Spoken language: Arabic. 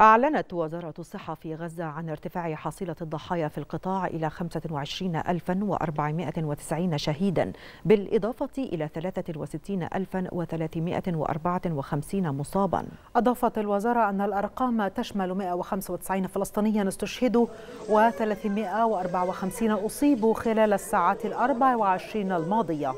أعلنت وزارة الصحة في غزة عن ارتفاع حصيلة الضحايا في القطاع إلى 25490 شهيدا بالإضافة إلى 63354 مصابا أضافت الوزارة أن الأرقام تشمل 195 فلسطينيا استشهدوا و354 أصيبوا خلال الساعات الأربع وعشرين الماضية